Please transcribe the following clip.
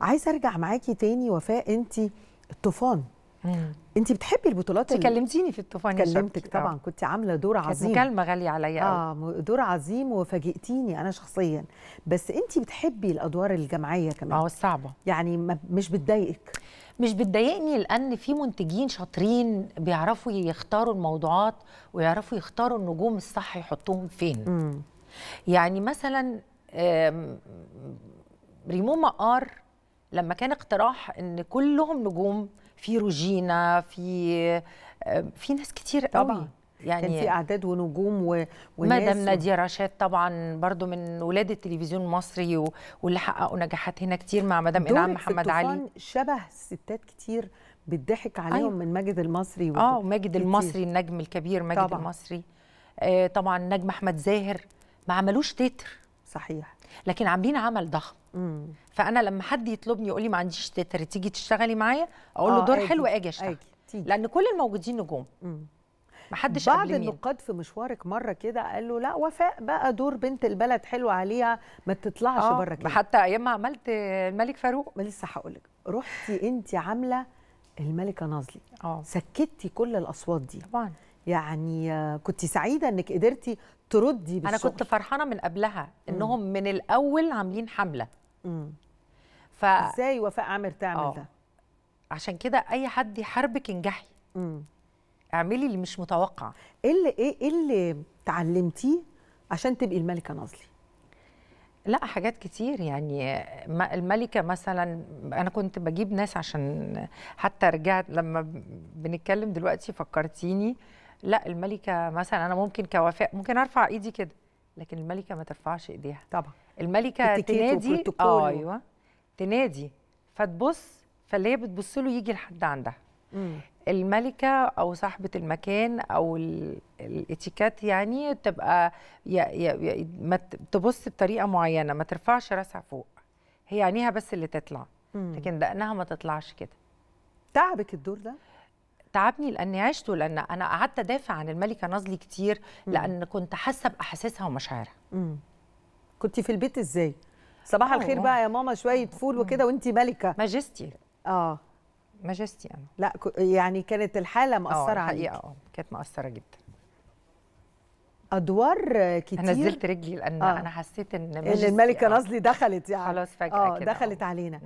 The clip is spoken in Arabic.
عايزه ارجع معاكي تاني وفاء انت الطوفان انت بتحبي البطولات انت كلمتيني في الطوفان يا كلمتك آه. طبعا أوه. كنت عامله دور عظيم كانت مكالمه غاليه عليا اه دور عظيم وفاجئتيني انا شخصيا بس انت بتحبي الادوار الجماعيه كمان اه الصعبه يعني مش بتضايقك مش بتضايقني لان في منتجين شاطرين بيعرفوا يختاروا الموضوعات ويعرفوا يختاروا النجوم الصح يحطوهم فين مم. يعني مثلا ريمو مقار لما كان اقتراح ان كلهم نجوم في روجينا في آه، في ناس كتير قوي طبعا يعني كان في اعداد ونجوم و... وناس مدام ناديه رشاد طبعا برضو من ولاد التلفزيون المصري و... واللي حققوا نجاحات هنا كتير مع مدام انعام محمد علي شبه ستات كتير بتضحك عليهم أيوة. من ماجد المصري اه ماجد المصري النجم الكبير ماجد طبعا. المصري آه طبعا نجم احمد زاهر ما عملوش تتر صحيح لكن عاملين عمل ضخم فانا لما حد يطلبني يقول لي ما عنديش تتر تيجي تشتغلي معايا اقول له آه دور أجي. حلو اجي اشتغل أجي. لان كل الموجودين نجوم ما حدش بعض النقاد في مشوارك مره كده قال له لا وفاء بقى دور بنت البلد حلو عليها ما تطلعش آه بره كده حتى ايام ما عملت الملك فاروق ما لسه هقول لك رحتي انت عامله الملكه نازلي اه سكتي كل الاصوات دي طبعا يعني آه، كنت سعيده انك قدرتي تردي بالشغل انا كنت فرحانه من قبلها انهم من الاول عاملين حمله ف ازاي وفاء عامر تعمل أوه. ده عشان كده اي حد يحاربك انجحي امم اعملي اللي مش متوقع ايه اللي ايه, إيه اللي اتعلمتيه عشان تبقي الملكه نازلي لا حاجات كتير يعني الملكة مثلا أنا كنت بجيب ناس عشان حتى رجعت لما بنتكلم دلوقتي فكرتيني لا الملكة مثلا أنا ممكن كوفاء ممكن أرفع إيدي كده لكن الملكة ما ترفعش إيديها طبعا الملكه تنادي آه ايوه تنادي فتبص فاللي هي بتبص له يجي لحد عندها مم. الملكه او صاحبه المكان او الاتيكات يعني تبقى يا يا يا ما تبص بطريقه معينه ما ترفعش راسها فوق هي عينيها بس اللي تطلع مم. لكن دقنها ما تطلعش كده تعبك الدور ده تعبني لاني عشته لان انا قعدت ادافع عن الملكه نازلي كتير لان كنت حاسه باحاسيسها ومشاعرها كنت في البيت ازاي صباح آه، الخير بقى يا ماما شويه فول وكده وانت ملكه ماجستي اه ماجستي انا لا يعني كانت الحاله آه، مأثره عليك اه كانت مأثره جدا ادوار كتير انا نزلت رجلي لان آه. انا حسيت ان الملكه آه. نازلي دخلت يعني خلاص فجاه آه كده دخلت أوه. علينا